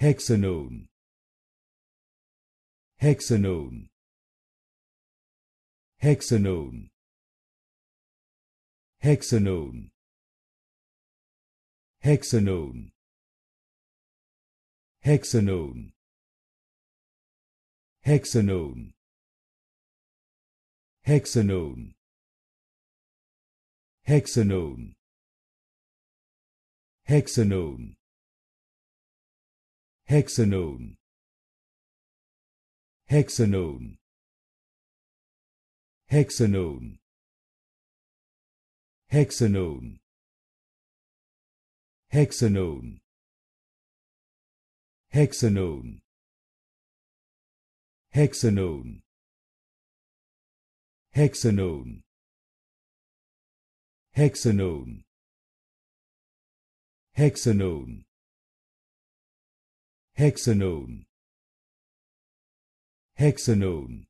hexanone hexanone hexanone hexanone hexanone hexanone hexanone hexanone hexanone hexanone hexanone hexanone hexanone hexanone hexanone hexanone hexanone hexanone hexanone hexanone hexanone hexanone